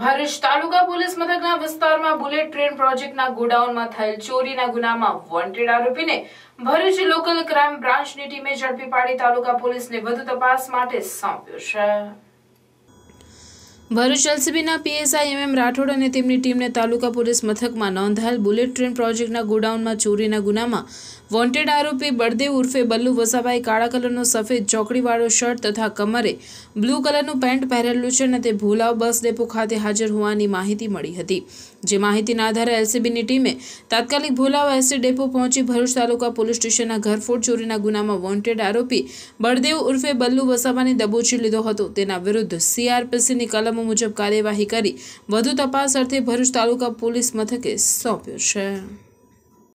ભરૂચ તાલુકા police મથકના વિસ્તારમાં bullet train પ્રોજેક્ટના ગોડાઉનમાં થયેલ ચોરીના ગુનામાં વોન્ટેડ આરોપીને ભરૂચ લોકલ ક્રાઇમ બ્રાન્ચની ટીમે ઝડપી પાડી તાલુકા પોલીસને વધુ તપાસ માટે સોંપ્યો છે ભરૂચ એલસીબીના પીએસઆઈ એમ એમ રાઠોડ અને તેમની ટીમને તાલુકા પોલીસ મથકમાં નોંધાયેલ બુલેટ ટ્રેન પ્રોજેક્ટના ગોડાઉનમાં ચોરીના ગુનામાં વોન્ટેડ આરોપી બળદેવ ઉર્ફે બલ્લુ વસાભાઈ કાળા કલરનો સફેદ ચોકડીવાળો શર્ટ તથા કમરે બ્લુ કલરનું પેન્ટ પહેરેલું છે અને તે ભોલાવ બસ ડેપો ખાતે હાજર હોવાની માહિતી મળી હતી જે માહિતીના આધારે એલસીબીની ટીમે તાત્કાલિક ભોલાવ એસટી ડેપો પહોંચી ભરૂચ તાલુકા પોલીસ સ્ટેશનના ઘરફોડ ચોરીના ગુનામાં વોન્ટેડ આરોપી બળદેવ ઉર્ફે બલ્લુ વસાભાને દબોચી લીધો હતો તેના વિરુદ્ધ સીઆરપીસીની કલમ હુકમનામા મુજબ કાર્યવાહી કરી વધુ તપાસ અર્થે ભરૂચ તાલુકા પોલીસ મથકે સોંપ્યો છે